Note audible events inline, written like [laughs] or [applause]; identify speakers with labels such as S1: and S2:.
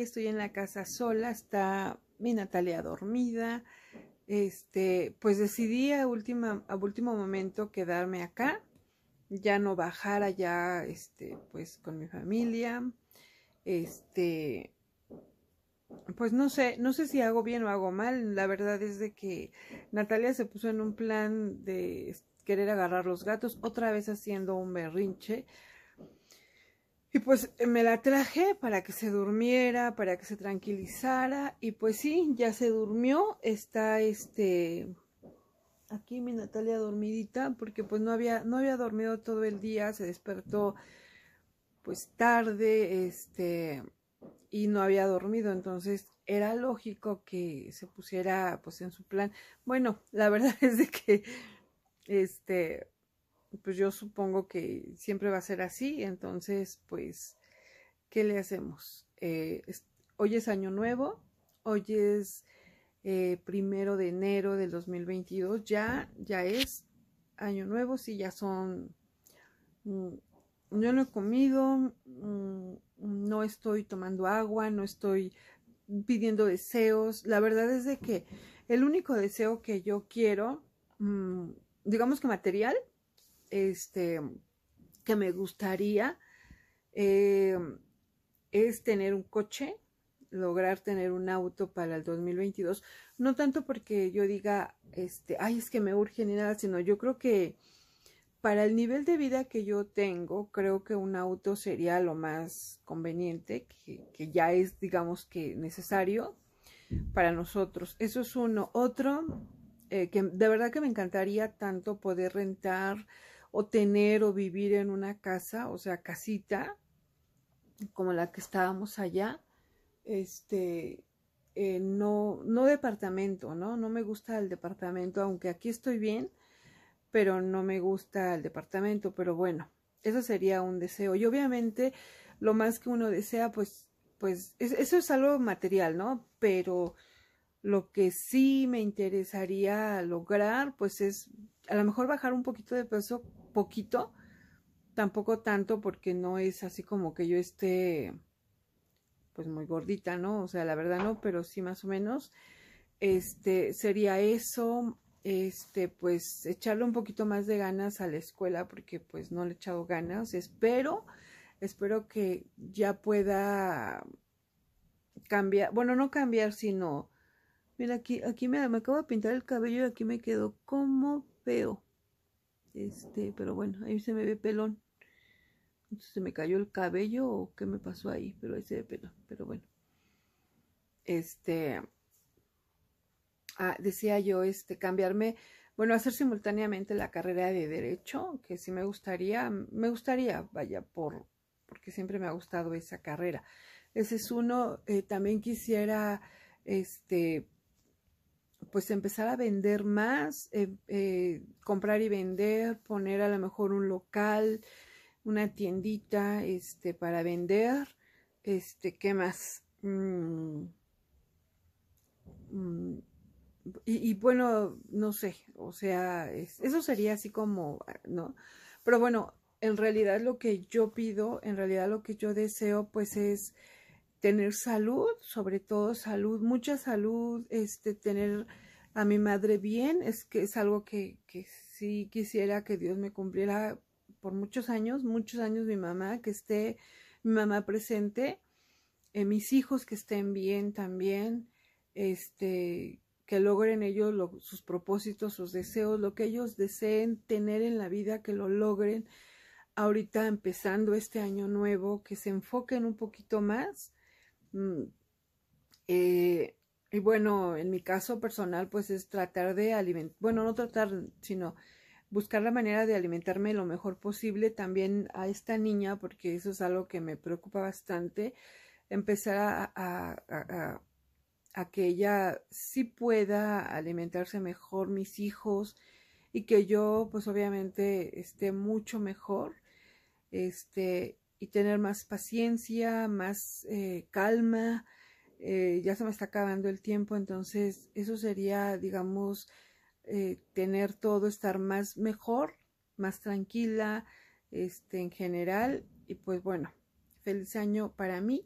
S1: estoy en la casa sola, está mi Natalia dormida. Este, pues decidí a, última, a último momento quedarme acá, ya no bajar allá, este, pues con mi familia. Este, pues no sé, no sé si hago bien o hago mal. La verdad es de que Natalia se puso en un plan de querer agarrar los gatos, otra vez haciendo un berrinche. Y pues eh, me la traje para que se durmiera, para que se tranquilizara. Y pues sí, ya se durmió. Está este aquí mi Natalia dormidita, porque pues no había, no había dormido todo el día, se despertó pues tarde, este, y no había dormido. Entonces, era lógico que se pusiera pues en su plan. Bueno, la [laughs] verdad es de que este pues yo supongo que siempre va a ser así, entonces pues, ¿qué le hacemos? Eh, hoy es año nuevo, hoy es eh, primero de enero del 2022, ya, ya es año nuevo, sí, ya son, mm, yo no he comido, mm, no estoy tomando agua, no estoy pidiendo deseos, la verdad es de que el único deseo que yo quiero, mm, digamos que material, este, que me gustaría eh, es tener un coche, lograr tener un auto para el 2022. No tanto porque yo diga, este, ay, es que me urge ni nada, sino yo creo que para el nivel de vida que yo tengo, creo que un auto sería lo más conveniente, que, que ya es, digamos que, necesario para nosotros. Eso es uno. Otro, eh, que de verdad que me encantaría tanto poder rentar o tener o vivir en una casa, o sea, casita, como la que estábamos allá, este, eh, no, no departamento, ¿no? No me gusta el departamento, aunque aquí estoy bien, pero no me gusta el departamento, pero bueno, eso sería un deseo. Y obviamente, lo más que uno desea, pues, pues, eso es algo material, ¿no? Pero lo que sí me interesaría lograr, pues es a lo mejor bajar un poquito de peso poquito, tampoco tanto porque no es así como que yo esté pues muy gordita, ¿no? O sea, la verdad no, pero sí más o menos. Este sería eso, este pues echarle un poquito más de ganas a la escuela porque pues no le he echado ganas, espero espero que ya pueda cambiar, bueno, no cambiar, sino mira aquí aquí me, acabo de pintar el cabello y aquí me quedo como veo. Este, pero bueno, ahí se me ve pelón. Entonces, se me cayó el cabello o qué me pasó ahí, pero ahí se ve pelón, pero bueno. Este, ah, decía yo, este, cambiarme, bueno, hacer simultáneamente la carrera de derecho, que sí me gustaría, me gustaría, vaya, por, porque siempre me ha gustado esa carrera. Ese es uno, eh, también quisiera, este, pues empezar a vender más, eh, eh, comprar y vender, poner a lo mejor un local, una tiendita, este, para vender, este, ¿qué más? Mm. Mm. y, bueno, no sé, o sea, eso sería así como, ah, ¿no? Pero bueno, en realidad lo que yo pido, en realidad lo que yo deseo, pues es tener salud, sobre todo salud, mucha salud, este, tener a mi madre bien, es que es algo que, que sí quisiera que Dios me cumpliera por muchos años, muchos años mi mamá, que esté mi mamá presente, eh, mis hijos que estén bien también, este, que logren ellos sus propósitos, sus deseos, lo que ellos deseen tener en la vida, que lo logren ahorita empezando este año nuevo, que se enfoquen un poquito más Mm, eh, y bueno, en mi caso personal, pues es tratar de alimentar, bueno, no tratar, sino buscar la manera de alimentarme lo mejor posible también a esta niña, porque eso es algo que me preocupa bastante, empezar a, a, a que ella sí pueda alimentarse mejor mis hijos y que yo, pues obviamente, esté mucho mejor. Este, y tener más paciencia, más eh, calma. Eh, ya se me está acabando el tiempo, entonces eso sería, digamos, eh, tener todo, estar más mejor, más tranquila, este, en general. Y pues bueno, feliz año para mí